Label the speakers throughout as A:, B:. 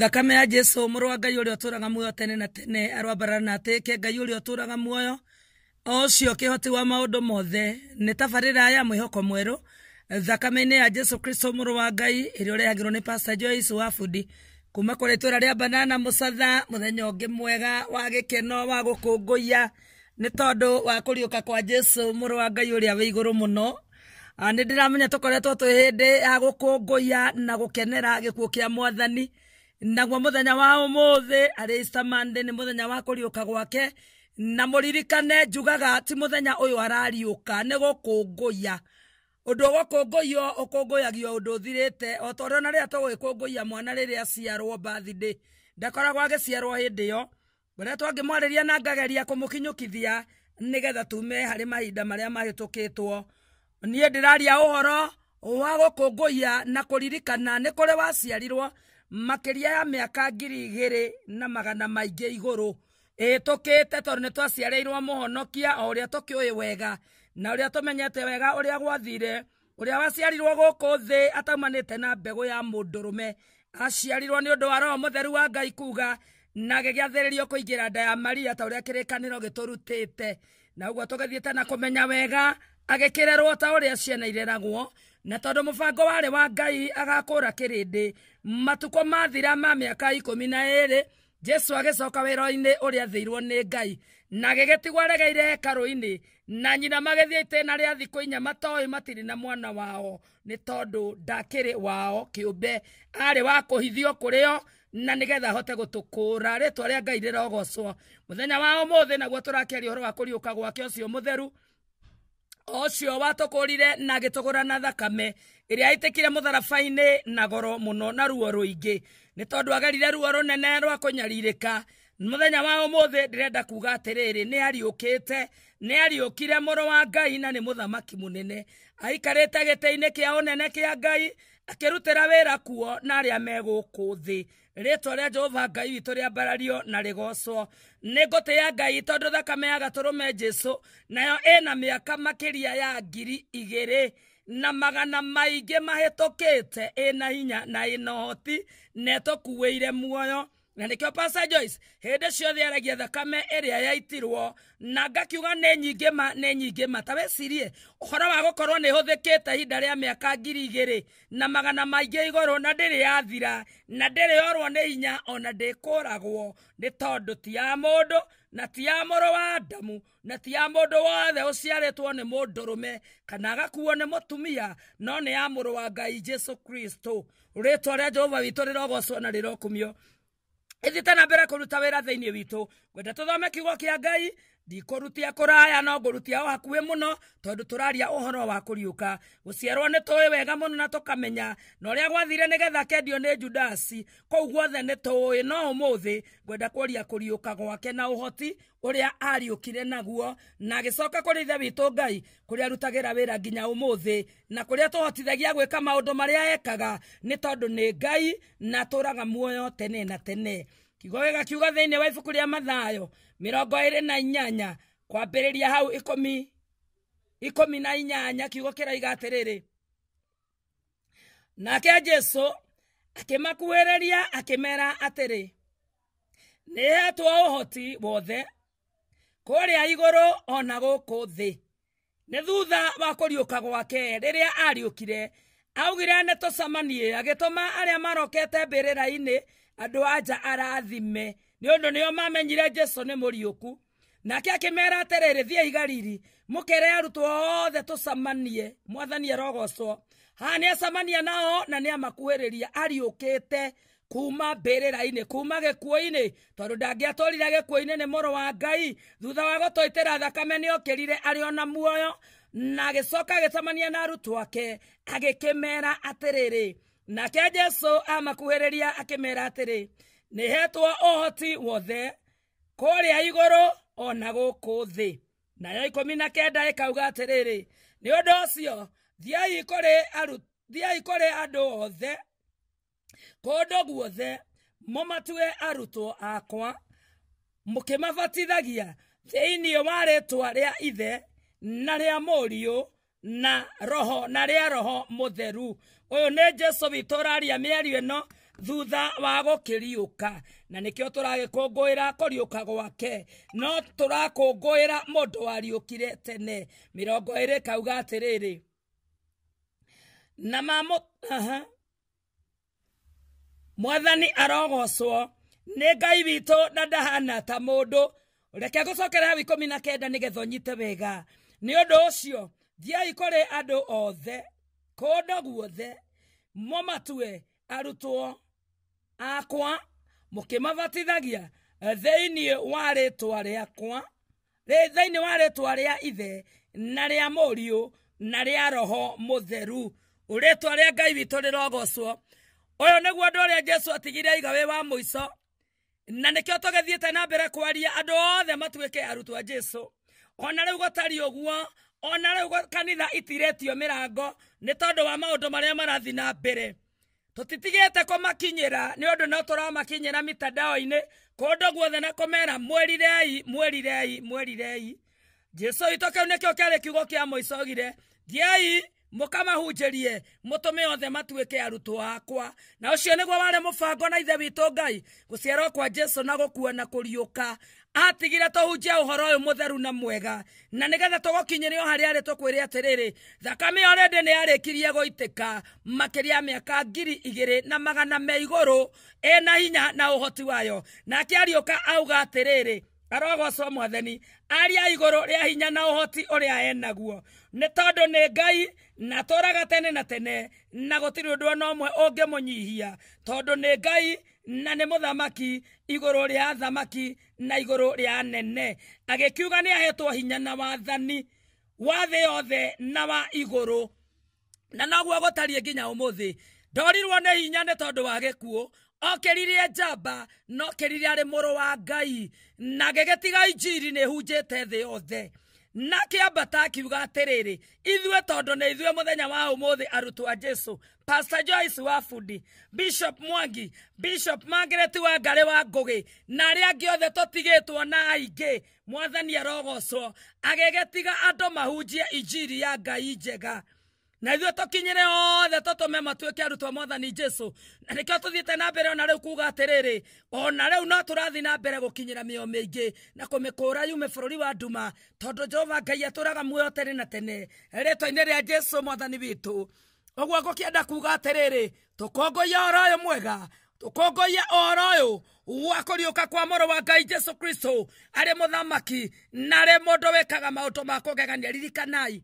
A: thakame ya jesu mũrũ wa ngai ũrĩa ũtũraga muoyo tene na tene aroambarana atĩ ke ngai ũrĩa ũtũraga muoyo o ũcio kĩhoti wa maũndũ mothe nĩ tabarĩra ya mwĩhoko mwerũ thakame-inĩ ya jesu kristo mũrũ wa ngai ĩrĩa ũrehagĩrwo nĩ pastor joyce wa bundi kuma kũrĩ itũra rĩa banana mũcatha mũthenya ũngĩ mwega wa gĩkeno wa gũkũngũiya nĩ tondũ wa kũriũka kwa jesu mũrũ wa ngai ũrĩa wĩ igũrũ mũno nĩ ndĩramenya tũkoretwo twĩ hĩndĩ ya gũkũngũiya na gũkenera gĩkuũ kĩa mwathani naguo thenya wa umuthi arä easter nä må thenya wa kå riå ka gwake na må ririkane njugaga ti muthenya uyu arariuka ni gukunguya undu gukunguyo ukunguyagio undu uthirite o ta uria na riria tugwikunguia mwana riria aciarwo bathide ndakoragwo agiciarwo hindi iyo uria twangimwariria na ngageria kumukinyukithia nigetha tume hari mahinda maria mahitukitwo niä ndä raria å horo wa gå kå ngå ia na kå ririkana nä kå rä waciarirwo makiria ya miaka ngiri igiri na magana maingi iguru itukite tondu nitwaciareirwo muhonokia o uria tukiui wega na uria tumenyete wega uria gwathire uria waciarirwo guku thi atamanite na mbegu ya mundurume aciarirwo ni undu wa roho mutheru wa ngai kuga na gigiathiririo kuingira nda ya maria ta uria kirikaniro giturutite na uguo tugithiite na kumenya wega agikirerwo ta uria ciana ireragwo na tondå må bango warä wa ngai agakå ra kä rä ndä matukå mathira ma mä aka ikå mi na ä rä jesu agĩcoka å rä a thĩirwo nä ngai na gĩgĩtigwo aregeire hekarũ-inĩ na nyina magĩthiĩ itĩna rĩa thikũ inya matoĩ matiri na mwana wao nĩ tondũ ndakĩrĩ wao kĩũmbe arä wa hithio kũrĩ o na nĩgetha ahote gũtũkũũra rĩtwa rĩa ngai må mũthenya wa ũmũthĩ naguo tũrakĩaria ũhoro wa kũriũka gwake må theru ocio watũkũrire na agĩtũgũra na thakame ĩrĩa aitĩkire mũtharaba-inĩ na goro muno na ruo rũingĩ nĩ tondũ agerire ruo rũnene rwa kũnyarirĩka mũthenya wa ũmũthĩ ndĩrenda kuuga atĩrĩrĩ nĩ ariũkĩte nĩ ariũkire mũrũ wa ngai na nĩ mũthamaki mũnene aikarĩte gĩtĩ-inĩ kĩa ũnene kia ngai akĩrutĩra wĩra kuo na arĩa megũkũ thĩ rĩtwa rĩa jehova ngai witũ rĩambarario na rĩgocwo nĩ ngũtĩ ya ngai tondũ thakame ya gatũrũme jesu nayo ĩna mĩaka makĩria ya ngiri igĩrĩ na magana maingĩ mahĩtũkĩte ĩna hinya na ĩna ũhoti na ĩtũkuĩire muoyo na nä pastor joyce hä ndä ciothe aragia thakame ä rä a yaitirwo na ngakiuga nä nyingä ma nä nyingä ma ta wecirie å horo wa gå korwo nä hå thä kä te ihinda rä a mä aka ngiri igä rä na magana maingä igå na ndä rä yathira na ndä rä orwo nä hinya ona ndä kå ragwo nä tondå ti ya må ndå na ti ya må rå wa ndamu na ti ya må ndå wothe å ciarĩtwo nä må ndå rå me kana agakuo nä må tumia no nä ya må rå wa ngai jesu kristo rä twa rä a jehova witå rä rogocwo na rä rokumio ithite na mbere kuruta wira thiini witu ngwenda tuthome kiugo kia ngai ndikurutia kuraya no ngurutia o hakuhi muno tondu turaria uhoro wa kuriuka nä ni ä wega muno na tukamenya na a gwathire getha kendio ni judasi kou guothe ni tuwi no umuthi ngwenda kuria kuriuka gwake na uhoti uria kire naguo na kå kuri ithe witu ngai kuria arutagira wira nginya umuthi na kuria maå gwika marä maria ekaga ni tondå ni ngai na turaga muoyo tene na tene kiugo gĩgakiuga thĩinĩ wa ibuku rĩa mathayo mirongo ĩrĩ na inyanya kwambĩrĩria hau ikũmi ikũmi na inyanya kiugo kĩraiga atĩrĩrĩ nake jesu akĩmakuhĩrĩria akĩmera atĩrĩ nĩhetwo ũhoti wothe kũrĩa igũrũ ona na gũkũ thĩ nĩ thutha wa kũriũka gwake rĩrĩa ariũkire augire nĩtũcemanie agĩtũma aria marokete mbĩrĩra-inĩ andå anja arathime nä å ndå nä o mamenyire jesu nä må riåku nake akĩmera atĩrĩrĩ thiĩ igariri mũkĩre arutwo othe tũcamanie mwathani arogocwo haha nĩ acemania nao na nĩ amakuhĩrĩria ariũkĩte kuma mbĩrĩra-inĩ kuma gĩkuũ-inĩ tondũ ndangĩatũrire gĩkuũ-inĩ nĩ mũrũ wa ngai thutha wa ra thakame nĩ okĩrire arĩ ona muoyo na agĩcoka camania na arutwo ake rä rä nake jesu amakuhĩrĩria akĩmĩra atĩrĩ nĩhetwo ohoti wothe kũrĩa igũrũ ona gũkũ thĩ nayo ikũmi na kenda ĩkauga atĩrĩrĩ ni ũndũ ucio thiai kũrĩ thiai kũrĩ andũ othe kũndũ guothe mũmatue arutwo akwa mũkĩmabatithagia thiini wa rĩtwa ria ithe na ria mũriũ na roho na rä a roho må theru å yå nä jesu witå å raria mä ario ä no thutha wa gå kä riå ka na nä kä o tå ragä kå ngå ä ra kå riå ka gwake no tå rakå ngå ä ra må ndå wariå kire tene mä rongo ä rä kauga atä rä rä na mwathani arogocwo nä ngai witå na ndahana ta må ndå reke gå cokerera wa ikå mi na kenda nä getha nyite wega nä å ndå å cio thiai kũrĩ andũ othe kũndũ guothe mũmatue arutwo akwa mũkĩmabatithagia thĩinĩ wa rĩtwa rĩakwa thĩinĩ wa rĩtwa rĩa ithe na ria mũriũ na ria roho mutheru rĩtwa rĩa ngai witũ rĩrogocwo ũyũ nĩguo ũndũ ũrĩa jesu atigire aiga wĩ wa mũico na nĩkĩo tũgĩthiĩte na mbere kwaria andũ othe matuĩke arutwo jesu ona rĩu gũtari ũguo ona rä u kanitha itiretio mä rango nä tondå wa maå ndå marä a marathiĩ na mbere tå titigä te kå makinyä ra nä å ndå no tå ramakinyä ra mitandao-inä kå guothe na kå mera mwerirei mwerirei mwerirei jesu itå kä u nä kä o kä arä kiugo kä a må icogire thiäi mukamahunjirie mutume othe matuike arutwo akwa na ucio niguo wari mubango na ithe witu ngai guciarwo kwa jesu na gukua na kuriuka atigire tuhunjie uhoro uyu mutheru na mwega na nigetha o haria ari tukwire atiriri thakame iyo rindi ni yarikirie guitika makiria miaka ngiri igiri na magana me iguru ina hinya na uhoti wayo nake ariuka auga atiriri arogocwo mwatheni aria iguru ria hinya na uhoti a enaguo ni tondu ni ngai na turaga tene na tene na gutiri undu ona må nyihia tondu ni ngai na nä må thamaki igå rå rä a thamaki na igå rå rä a nene agä kiuga nä ahetwo hinya na wathani wa thä yothe na wa igå rå na noguo gå tariä nginya å må thä ndorirwo nä hinya nä tondå wa gä kuå okirire jamba no kirire ari muru wa ngai na gigitiga injiri ni hunjite thi yothe na kĩambata akiuga atĩrĩrĩ ithuĩ tondũ nĩ ithuĩ mũthenya wa ũmũthĩ arutwo a jesu pastor joyce wa bundi bishop mwangi bishop margaret wa ngarĩ wa ngũgĩ na arĩa angĩ othe tũtigĩtwo na aingĩ mwathani arogocwo agĩgĩtiga andũ mahunjie injiri ya ngai njega na ithuĩ tũkinyĩre othe tũtũme matuĩke arutwo mwathani jesu na nĩkĩo tũthiĩte na mbere ona rĩu kuuga atĩrĩrĩ ona rĩu no tũrathiĩ na mbere gũkinyĩra mĩo mĩingĩ na kũmĩkũũra yume bũrũri wa nduma tondũ jehova ngai atũraga muoyo tene na tene rĩtwa-inĩ rĩa jesu mwathani witũ ũguo ngũkĩenda kuuga atĩrĩrĩ tũkũngũiya ũhoro ũyũ mwega tũkũngũiya ũhoro ũyũ wa kũriũka kwa mũrũ wa ngai jesu kristo arĩ mũthamaki na arĩ mũndũ wĩkaga maũndũ ma kũgegania ririkanai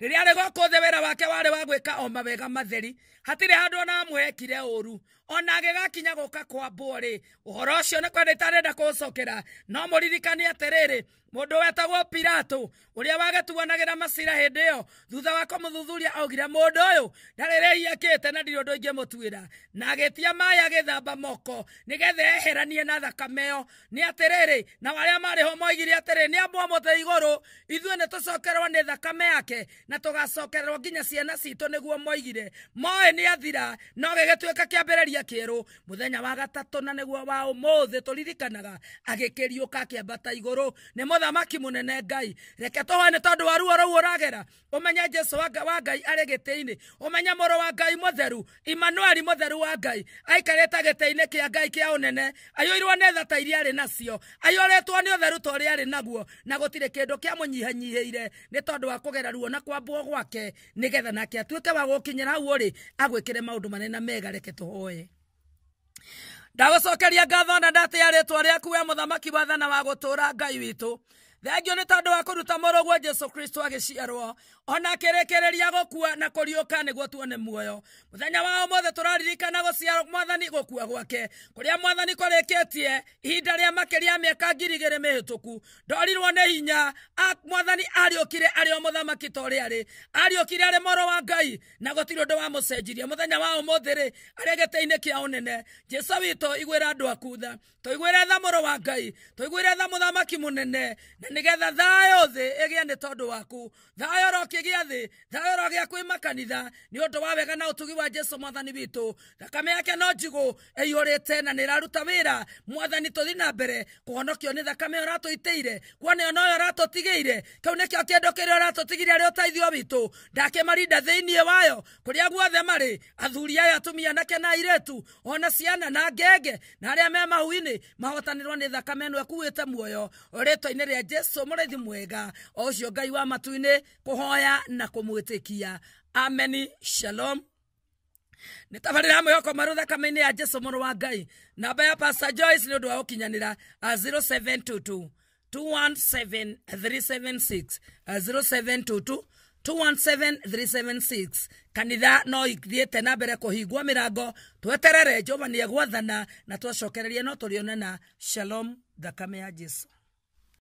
A: riria ari gwakå thä wä ra wake warä wa gwä ka o mawega matheri hatirä handå ona å ru ona agigakinya guka kwambwo ri uhoro ucio ni kwendi tarenda kuucokera no muririkani atiriri mundu wetagwo pirato uria wagetuanagira macira hindi iyo thutha wa kumuthuthuria augire mundu uyu ndariri iakite na ndiri undu mutwira na agitia mai agithamba moko nigetha eheranie na thakame iyo ni atiriri na aria mari ho moigire atiriri ni ambwo muthi iguru ithuĩ ni tucokerwo ni thakame yake na tugacokererwo nginya ciana citũ niguo moigire moe ni athira no gĩgĩtuĩka kĩambĩrĩria gĩakinyia kĩerũ mũthenya wa gatatu na nĩguo wa ũmũthĩ tũririkanaga agĩkĩriũka akĩambata igũrũ nĩ mũthamaki munene ngai reke tũhoe nĩ tondũ wa ruo rũu ũragera ũmenye jesu wa ngai arĩ gĩtĩ-inĩ ũmenye wa ngai mũtheru imanueli mũtheru wa ngai aikarĩte gĩtĩ-inĩ kĩa ngai kĩa ũnene ayũirwo nĩ tha ta iria arĩ nacio ayũrĩtwo nĩ ũtheru ta ũrĩa ari naguo na gũtirĩ kĩndũ kĩamũnyihanyihĩire ni tondu wa kugera ruo na kwambwo gwake nĩgetha nake atuĩke wa gukinyira hau ũrĩ agwĩkĩre maũndũ manene mega reke tũhoe ndagåcokeria ngatho na ndatä rä aku we wathana wa gå tå ra ngai witå thengio nä tondå wa kũruta mũrũguo jesu kristo ciarwo ona akirekereria gukua na kuriuka niguo tuone muoyo muthenya wao mothe turaririkana guciarwo mwathani gukua gwake kuria mwathani kwarikitie ihinda ria makiria miaka ngiri igiri mihituku ndorirwo ni hinya mwathani ariukire ari o muthamaki ta uria ari ariukire ari moro wa ngai na gutiri undu wamucenjirie muthenya wao mothe ri ari giteini kia unene jesu wito igwira andu akutha tha tuigwire tha moro wa ngai tuigwire tha muthamaki munene na nigetha thayo thi igie ni tondu waku thayo roki gĩkĩ gĩa thĩ thayoro gĩa kwĩma kanitha nĩ ũndũ wa wega na ũtugi wa jesu mwathani witũ thakame yake no njigũ ĩiyũrĩte na nĩ ĩraruta wĩra mwathani tũthi na mbere kũhonokio nĩ thakame ĩyo ũratũitĩire kuona ĩyo noyo ũratũtigĩire kĩu nĩkĩo kĩndũ kĩrĩa ũratũtigire arĩ ũteithio witũ ndakĩmarinda thĩinĩ wayo kũrĩa guothe marĩ athuri aya atumia nake na airĩtu ona ciana na ngenge na arĩa me mahu-inĩ mahotanĩrwo nĩ thakame ĩno ĩkuĩte muoyo rĩtwa-inĩ rĩa jesu mũrĩithi mwega o ngai wa matu-inĩ kũhoya kumwhoya na kumwitikia ameni shalom nä tabarä ra mwä marå thakame-inä ya jesu må wa ngai namba ya pastor joyce nä å ndå wa gå kinyanä ra 0722 217 376 kanitha no ithiĩte na mbere kũhingwo mĩrango tweterere jehova nĩegwathana na twacokererie no tũrĩonana shalom thakame ya jesu